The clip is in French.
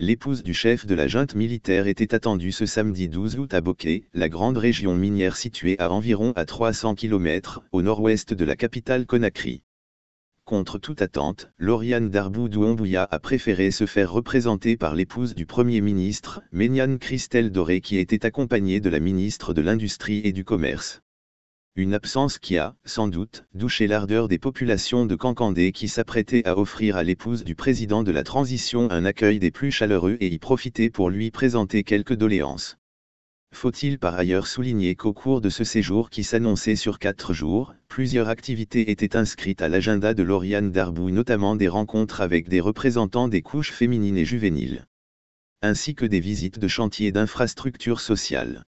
L'épouse du chef de la junte militaire était attendue ce samedi 12 août à Bokeh, la grande région minière située à environ à 300 km au nord-ouest de la capitale Conakry. Contre toute attente, Lauriane Darboudou Douambouya a préféré se faire représenter par l'épouse du Premier ministre, Méniane Christelle Doré qui était accompagnée de la ministre de l'Industrie et du Commerce une absence qui a, sans doute, douché l'ardeur des populations de Cancandé qui s'apprêtaient à offrir à l'épouse du président de la transition un accueil des plus chaleureux et y profiter pour lui présenter quelques doléances. Faut-il par ailleurs souligner qu'au cours de ce séjour qui s'annonçait sur quatre jours, plusieurs activités étaient inscrites à l'agenda de Lauriane Darboux notamment des rencontres avec des représentants des couches féminines et juvéniles ainsi que des visites de chantiers d'infrastructures sociales.